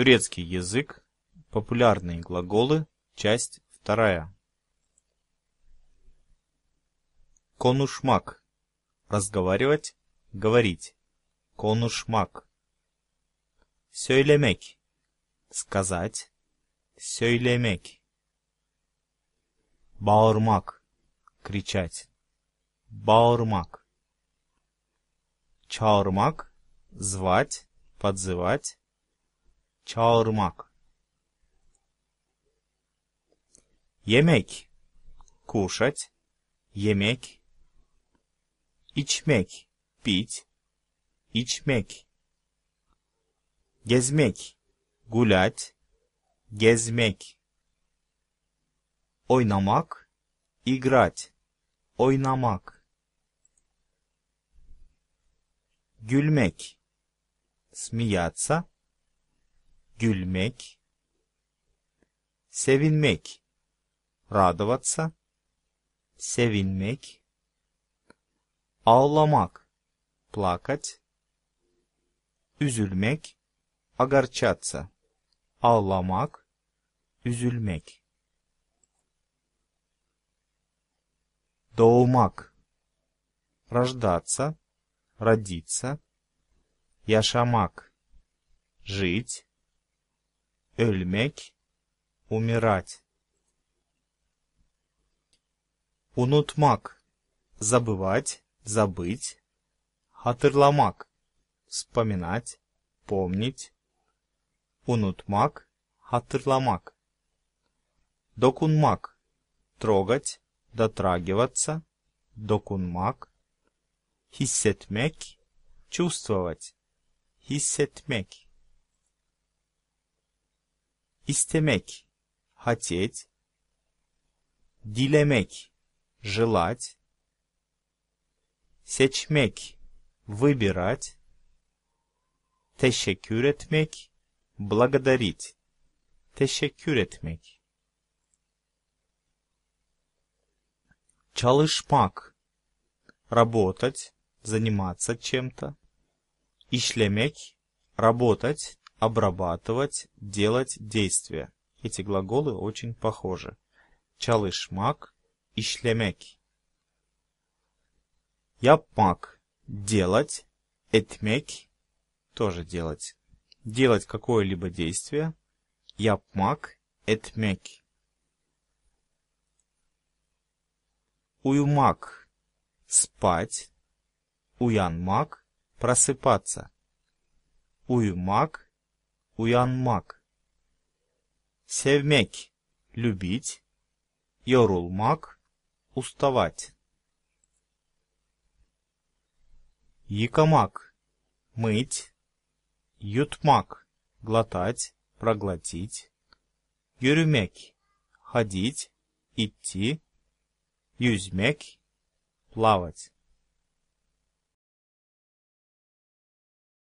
Турецкий язык. Популярные глаголы. Часть вторая. Конушмак. Разговаривать, говорить. Конушмак. Söylemek. Сказать. Söylemek. Баурмак, Кричать. Баурмак. Çağırmak. Звать, подзывать. çağırmak. Yemek, кушать, yemek. içmek, пить, içmek. Gezmek, гулять, gezmek. Oynamak, igrat, oynamak. Gülmek, smiyatsa. gülmek, sevinmek, радоваться, sevinmek, ağlamak, плакать, üzülmek, огорчаться, ağlamak, üzülmek. Doğmak, рождаться, родиться, yaşamak, жить, ölmek, умирать. Unutmak, забывать, забыть. Hatırlamak, вспоминать, помнить. Unutmak, hatırlamak. Докунмак, трогать, дотрагиваться. Докунмак, hissetmek, чувствовать, hissetmek иstemek, хотеть, dilemek, желать, seçmek, выбирать, teşekkür etmek, благодарить, teşekkür etmek. Çalışmak, работать, заниматься чем-то. İşlemek, работать, обрабатывать, делать действия. Эти глаголы очень похожи. Чалышмак и шлемеки. Япмак – делать, этмек – тоже делать. Делать какое-либо действие. Япмак – этмек. Уюмак – спать. Уянмак – просыпаться. Уюмак – uyanmak, севмек, любить, йорулмак, уставать. Yıkamak, мыть, ютмак, глотать, проглотить, юрюмек, ходить, идти, юзмек, плавать.